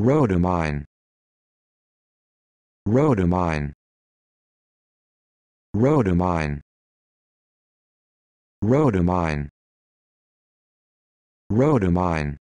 rhodamine rhodamine rhodamine rhodamine rhodamine